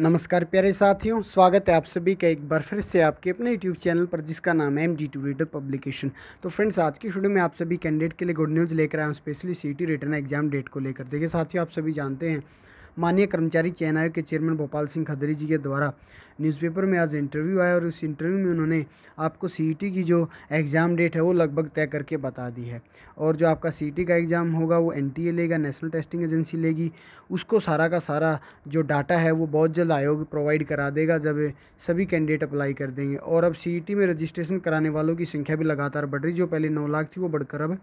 नमस्कार प्यारे साथियों स्वागत है आप सभी का एक बार फिर से आपके अपने यूट्यूब चैनल पर जिसका नाम है M D two reader publication तो फ्रेंड्स आज की वीडियो में आप सभी कैंडिडेट के लिए गुड न्यूज़ लेकर आया हूँ specially C T written exam date को लेकर देखिए साथियों आप सभी जानते हैं माननीय कर्मचारी चयन आयोग के चेयरमैन भोपाल सिंह खदरी जी के द्वारा न्यूज़पेपर में आज इंटरव्यू आया और उस इंटरव्यू में उन्होंने आपको सी e की जो एग्ज़ाम डेट है वो लगभग तय करके बता दी है और जो आपका सी e का एग्ज़ाम होगा वो एन लेगा नेशनल टेस्टिंग एजेंसी लेगी उसको सारा का सारा जो डाटा है वो बहुत जल्द आयोग प्रोवाइड करा देगा जब सभी कैंडिडेट अप्लाई कर देंगे और अब सी e में रजिस्ट्रेशन कराने वालों की संख्या भी लगातार बढ़ रही जो पहले नौ लाख थी वो बढ़कर अब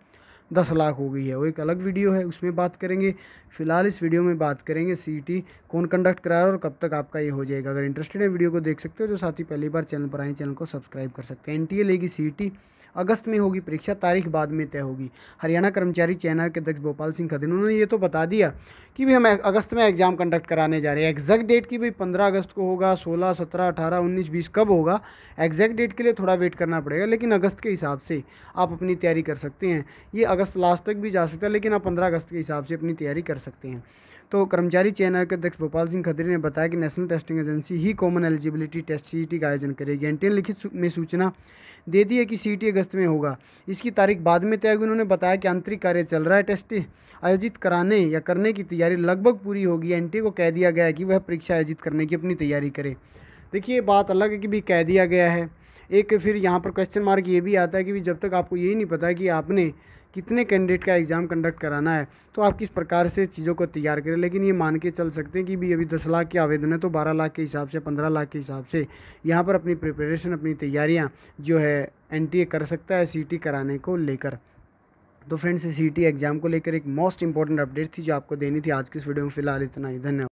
दस लाख हो गई है वो एक अलग वीडियो है उसमें बात करेंगे फिलहाल इस वीडियो में बात करेंगे सी e कौन कंडक्ट करा रहा है और कब तक आपका ये हो जाएगा अगर इंटरेस्टेड है वीडियो को देख सकते हो जो साथी पहली बार चैनल पर आए चैनल को सब्सक्राइब कर सकते हैं एन लेगी सी e अगस्त में होगी परीक्षा तारीख बाद में तय होगी हरियाणा कर्मचारी चैनल के अध्यक्ष भोपाल सिंह खदिन उन्होंने ये तो बता दिया कि भाई हम अगस्त में एग्ज़ाम कंडक्ट कराने जा रहे हैं एग्जैक्ट डेट की भाई पंद्रह अगस्त को होगा सोलह सत्रह अठारह उन्नीस बीस कब होगा एग्जैक्ट डेट के लिए थोड़ा वेट करना पड़ेगा लेकिन अगस्त के हिसाब से आप अपनी तैयारी कर सकते हैं ये अगस्त लास्ट तक भी जा सकता है लेकिन आप पंद्रह अगस्त के हिसाब से अपनी तैयारी कर सकते हैं तो कर्मचारी चयन आयोग के अध्यक्ष भोपाल सिंह खत्री ने बताया कि नेशनल टेस्टिंग एजेंसी ही कॉमन एलिजिबिलिटी टेस्ट सीईटी का आयोजन करेगी एनटीएन लिखित में सूचना दे दी है कि सीईटी अगस्त में होगा इसकी तारीख बाद में तय होगी उन्होंने बताया कि आंतरिक कार्य चल रहा है टेस्ट आयोजित कराने या करने की तैयारी लगभग पूरी होगी एन को कह दिया गया है कि वह परीक्षा आयोजित करने की अपनी तैयारी करे देखिए बात अलग है कि भी कह दिया गया है एक फिर यहाँ पर क्वेश्चन मार्क ये भी आता है कि भी जब तक आपको यही नहीं पता कि आपने कितने कैंडिडेट का एग्ज़ाम कंडक्ट कराना है तो आप किस प्रकार से चीज़ों को तैयार करें लेकिन ये मान के चल सकते हैं कि भी अभी दस लाख के आवेदन है तो बारह लाख के हिसाब से पंद्रह लाख के हिसाब से यहाँ पर अपनी प्रिपरेशन अपनी तैयारियाँ जो है एन कर सकता है सी कराने को लेकर तो फ्रेंड्स सी एग्ज़ाम को लेकर एक मोस्ट इंपॉर्टेंट अपडेट थी जो आपको देनी थी आज की इस वीडियो में फिलहाल इतना ही धन्यवाद